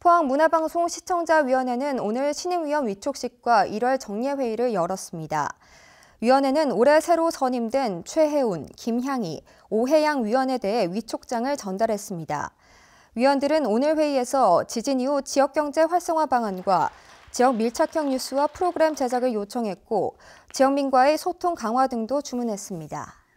포항문화방송 시청자위원회는 오늘 신임위원 위촉식과 1월 정례회의를 열었습니다. 위원회는 올해 새로 선임된 최혜운, 김향희, 오해양 위원에 대해 위촉장을 전달했습니다. 위원들은 오늘 회의에서 지진 이후 지역경제 활성화 방안과 지역 밀착형 뉴스와 프로그램 제작을 요청했고 지역민과의 소통 강화 등도 주문했습니다.